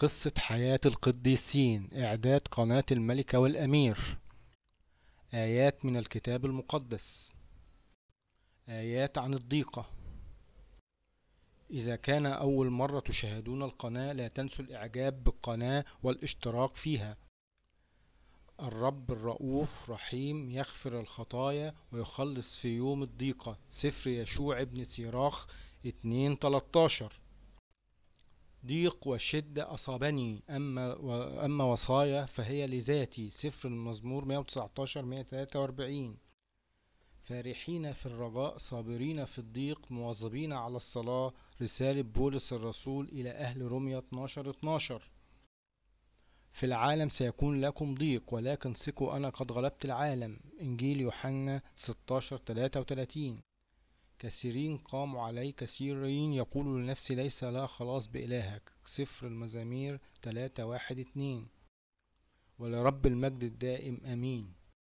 قصة حياة القديسين إعداد قناة الملكة والأمير آيات من الكتاب المقدس آيات عن الضيقة إذا كان أول مرة تشاهدون القناة لا تنسوا الإعجاب بالقناة والاشتراك فيها الرب الرؤوف رحيم يغفر الخطايا ويخلص في يوم الضيقة سفر يشوع ابن سيراخ 2 13 ضيق وشدة أصابني أما وأما وصايا فهي لذاتي سفر المزمور 119 143 فارحين في الرجاء صابرين في الضيق مواظبين على الصلاة رسالة بولس الرسول إلى أهل رومية 12 12 في العالم سيكون لكم ضيق ولكن ثقوا أنا قد غلبت العالم إنجيل يوحنا 16 33 كثيرين قاموا عليه كثيرين يقولوا لنفسي ليس لا خلاص بإلهك سفر المزامير تلاتة واحد اتنين ولرب المجد الدائم أمين